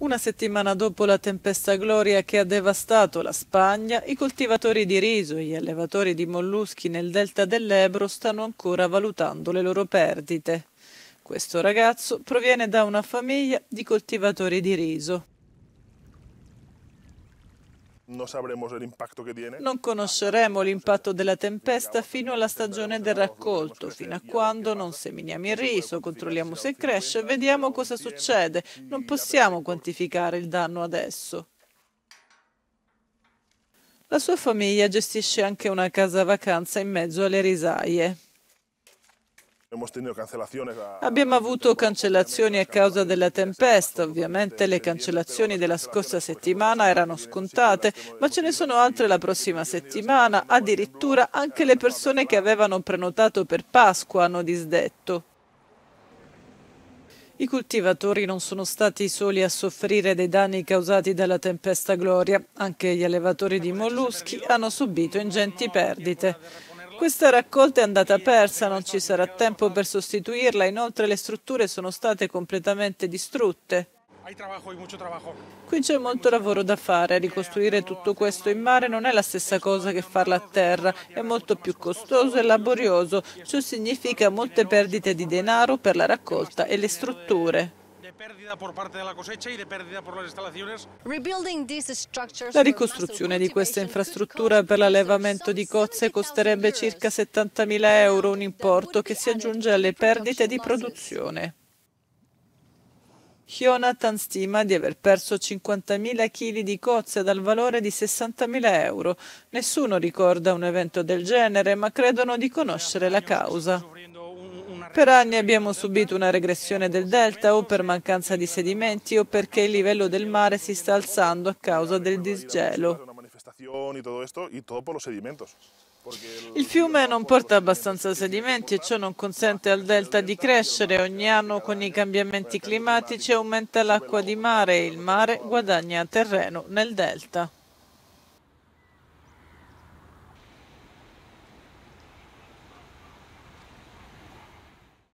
Una settimana dopo la tempesta Gloria che ha devastato la Spagna, i coltivatori di riso e gli allevatori di molluschi nel delta dell'Ebro stanno ancora valutando le loro perdite. Questo ragazzo proviene da una famiglia di coltivatori di riso. Non conosceremo l'impatto della tempesta fino alla stagione del raccolto, fino a quando non seminiamo il riso, controlliamo se cresce, vediamo cosa succede. Non possiamo quantificare il danno adesso. La sua famiglia gestisce anche una casa vacanza in mezzo alle risaie. Abbiamo avuto cancellazioni a causa della tempesta, ovviamente le cancellazioni della scorsa settimana erano scontate, ma ce ne sono altre la prossima settimana, addirittura anche le persone che avevano prenotato per Pasqua hanno disdetto. I coltivatori non sono stati soli a soffrire dei danni causati dalla tempesta Gloria, anche gli allevatori di molluschi hanno subito ingenti perdite. Questa raccolta è andata persa, non ci sarà tempo per sostituirla, inoltre le strutture sono state completamente distrutte. Qui c'è molto lavoro da fare, ricostruire tutto questo in mare non è la stessa cosa che farlo a terra, è molto più costoso e laborioso, ciò significa molte perdite di denaro per la raccolta e le strutture. La ricostruzione di questa infrastruttura per l'allevamento di cozze costerebbe circa 70.000 euro, un importo che si aggiunge alle perdite di produzione. Jonathan stima di aver perso 50.000 kg di cozze dal valore di 60.000 euro. Nessuno ricorda un evento del genere, ma credono di conoscere la causa. Per anni abbiamo subito una regressione del delta o per mancanza di sedimenti o perché il livello del mare si sta alzando a causa del disgelo. Il fiume non porta abbastanza sedimenti e ciò non consente al delta di crescere. Ogni anno con i cambiamenti climatici aumenta l'acqua di mare e il mare guadagna terreno nel delta.